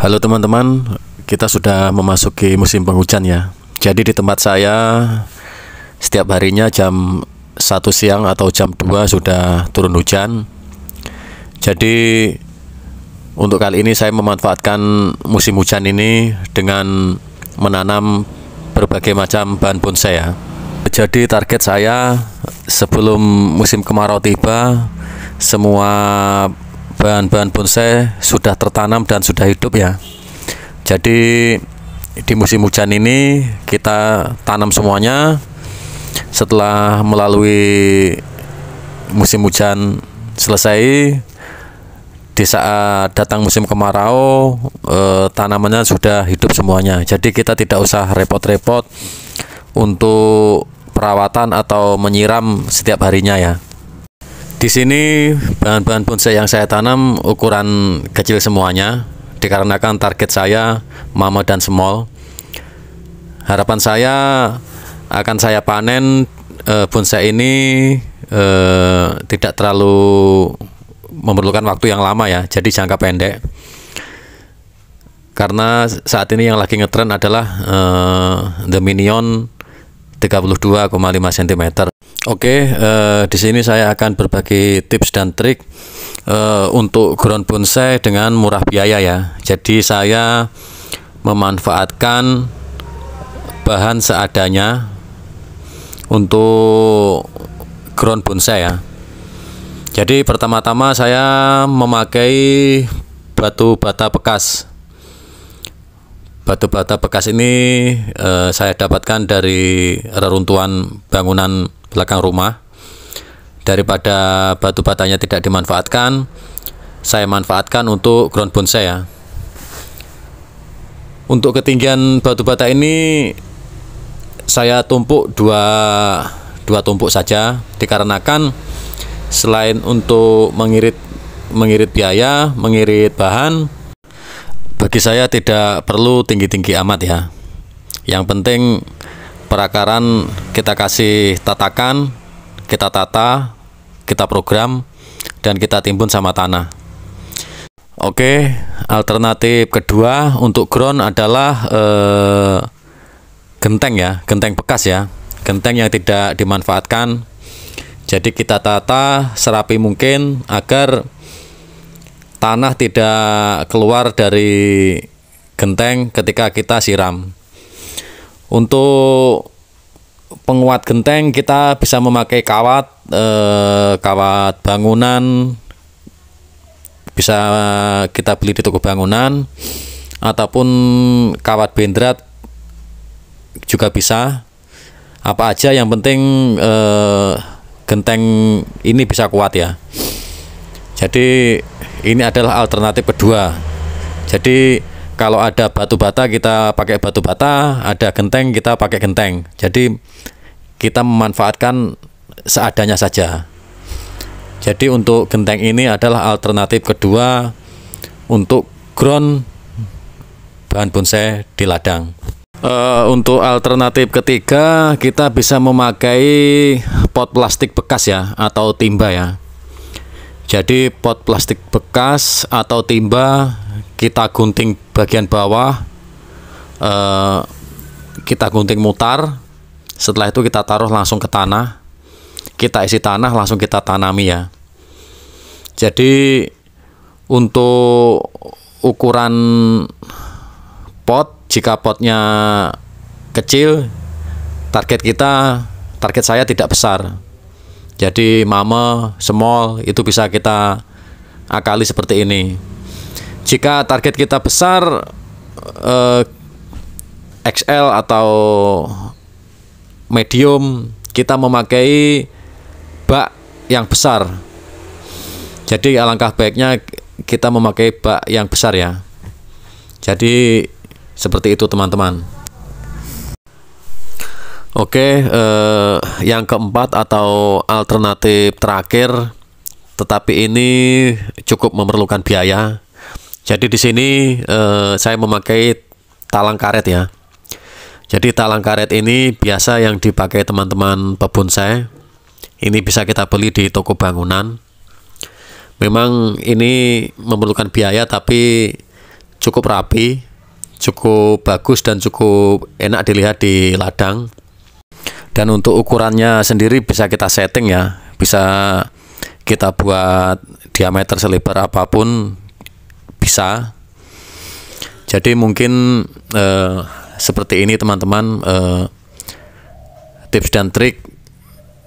Halo teman-teman, kita sudah memasuki musim penghujan ya. Jadi di tempat saya setiap harinya jam 1 siang atau jam 2 sudah turun hujan. Jadi untuk kali ini saya memanfaatkan musim hujan ini dengan menanam berbagai macam bahan bonsai ya. Jadi target saya sebelum musim kemarau tiba semua bahan-bahan bonsai sudah tertanam dan sudah hidup ya jadi di musim hujan ini kita tanam semuanya setelah melalui musim hujan selesai di saat datang musim kemarau eh, tanamannya sudah hidup semuanya jadi kita tidak usah repot-repot untuk perawatan atau menyiram setiap harinya ya di sini bahan-bahan bonsai yang saya tanam ukuran kecil semuanya dikarenakan target saya mama dan small. Harapan saya akan saya panen e, bonsai ini e, tidak terlalu memerlukan waktu yang lama ya, jadi jangka pendek. Karena saat ini yang lagi ngetren adalah e, the minion 32,5 cm Oke, okay, uh, eh, di sini saya akan berbagi tips dan trik uh, untuk ground bonsai dengan murah biaya ya. Jadi saya memanfaatkan bahan seadanya untuk ground bonsai ya. Jadi pertama-tama saya memakai batu bata bekas. Batu bata bekas ini uh, saya dapatkan dari reruntuhan bangunan belakang rumah daripada batu batanya tidak dimanfaatkan saya manfaatkan untuk ground bonsai ya untuk ketinggian batu bata ini saya tumpuk dua dua tumpuk saja dikarenakan selain untuk mengirit mengirit biaya mengirit bahan bagi saya tidak perlu tinggi-tinggi amat ya yang penting perakaran kita kasih tatakan, kita tata, kita program, dan kita timbun sama tanah. Oke, alternatif kedua untuk ground adalah eh, genteng ya, genteng bekas ya, genteng yang tidak dimanfaatkan. Jadi kita tata serapi mungkin agar tanah tidak keluar dari genteng ketika kita siram. Untuk penguat genteng kita bisa memakai kawat eh, kawat bangunan bisa kita beli di toko bangunan ataupun kawat bendrat juga bisa apa aja yang penting eh, genteng ini bisa kuat ya jadi ini adalah alternatif kedua jadi kalau ada batu bata kita pakai batu bata, ada genteng kita pakai genteng. Jadi kita memanfaatkan seadanya saja. Jadi untuk genteng ini adalah alternatif kedua untuk ground bahan bonsai di ladang. Uh, untuk alternatif ketiga kita bisa memakai pot plastik bekas ya atau timba ya. Jadi pot plastik bekas atau timba kita gunting bagian bawah eh, kita gunting mutar setelah itu kita taruh langsung ke tanah kita isi tanah langsung kita tanami ya jadi untuk ukuran pot jika potnya kecil target kita target saya tidak besar jadi mama small itu bisa kita akali seperti ini jika target kita besar eh, XL atau medium kita memakai bak yang besar jadi alangkah baiknya kita memakai bak yang besar ya jadi seperti itu teman-teman Oke eh, yang keempat atau alternatif terakhir tetapi ini cukup memerlukan biaya jadi di sini eh, saya memakai talang karet ya. Jadi talang karet ini biasa yang dipakai teman-teman saya Ini bisa kita beli di toko bangunan. Memang ini memerlukan biaya tapi cukup rapi, cukup bagus dan cukup enak dilihat di ladang. Dan untuk ukurannya sendiri bisa kita setting ya. Bisa kita buat diameter selebar apapun bisa jadi mungkin eh, seperti ini teman-teman eh, tips dan trik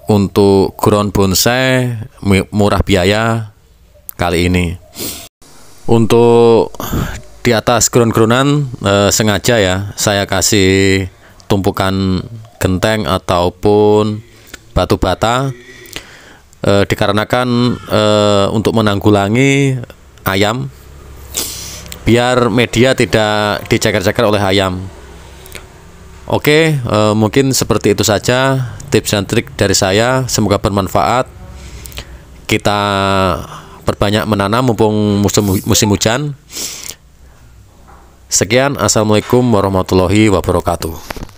untuk ground bonsai murah biaya kali ini untuk di atas ground-groundan eh, sengaja ya saya kasih tumpukan genteng ataupun batu bata eh, dikarenakan eh, untuk menanggulangi ayam biar media tidak diceker-ceker oleh ayam. Oke, e, mungkin seperti itu saja tips dan trik dari saya. Semoga bermanfaat. Kita perbanyak menanam mumpung musim musim hujan. Sekian, assalamualaikum warahmatullahi wabarakatuh.